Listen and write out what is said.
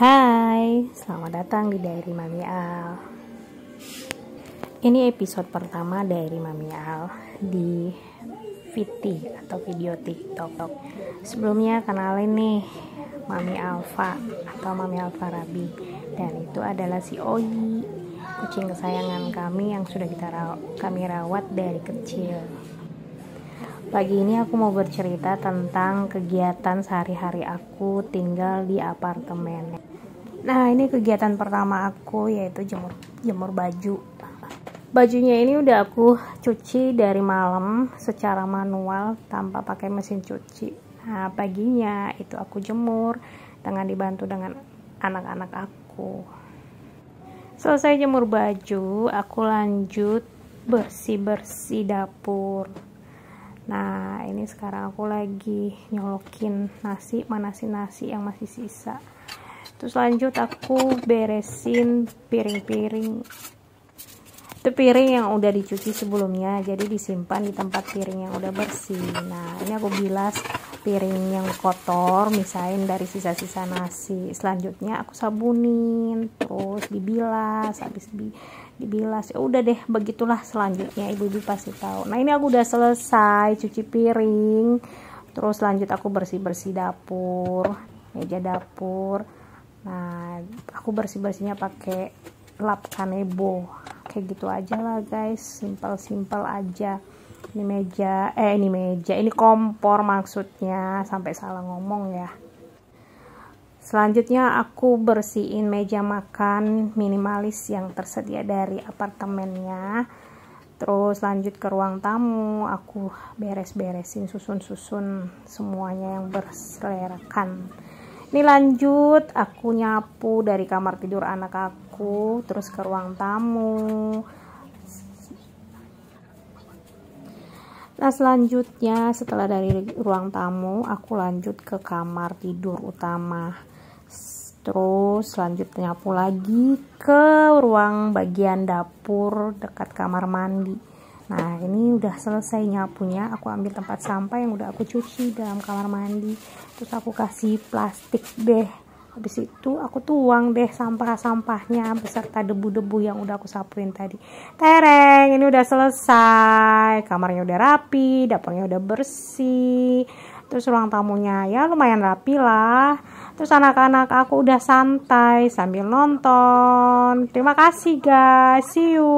Hai, selamat datang di Diary Mami Al. Ini episode pertama Diary Mami Al di VT atau video TikTok. Sebelumnya kenalin nih Mami Alfa atau Mami Rabi dan itu adalah si Oi, kucing kesayangan kami yang sudah kita raw kami rawat dari kecil. Pagi ini aku mau bercerita tentang kegiatan sehari-hari aku tinggal di apartemen. Nah, ini kegiatan pertama aku yaitu jemur jemur baju. Bajunya ini udah aku cuci dari malam secara manual tanpa pakai mesin cuci. Nah, paginya itu aku jemur dengan dibantu dengan anak-anak aku. Selesai jemur baju, aku lanjut bersih-bersih dapur. Nah, ini sekarang aku lagi nyolokin nasi, manasin nasi yang masih sisa terus lanjut aku beresin piring-piring itu piring yang udah dicuci sebelumnya jadi disimpan di tempat piring yang udah bersih nah ini aku bilas piring yang kotor misalnya dari sisa-sisa nasi selanjutnya aku sabunin terus dibilas habis dibilas ya udah deh begitulah selanjutnya ibu-ibu pasti tahu nah ini aku udah selesai cuci piring terus lanjut aku bersih-bersih dapur meja dapur aku bersih-bersihnya pakai lap kanebo kayak gitu aja lah guys simple simpel aja ini meja eh ini meja ini kompor maksudnya sampai salah ngomong ya selanjutnya aku bersihin meja makan minimalis yang tersedia dari apartemennya terus lanjut ke ruang tamu aku beres-beresin susun-susun semuanya yang berselerakan ini lanjut aku nyapu dari kamar tidur anak aku terus ke ruang tamu Nah selanjutnya setelah dari ruang tamu aku lanjut ke kamar tidur utama terus lanjut nyapu lagi ke ruang bagian dapur dekat kamar mandi nah ini udah selesai nyapunya aku ambil tempat sampah yang udah aku cuci dalam kamar mandi terus aku kasih plastik deh habis itu aku tuang deh sampah-sampahnya beserta debu-debu yang udah aku sapuin tadi tereng ini udah selesai kamarnya udah rapi dapurnya udah bersih terus ruang tamunya ya lumayan rapi lah terus anak-anak aku udah santai sambil nonton terima kasih guys see you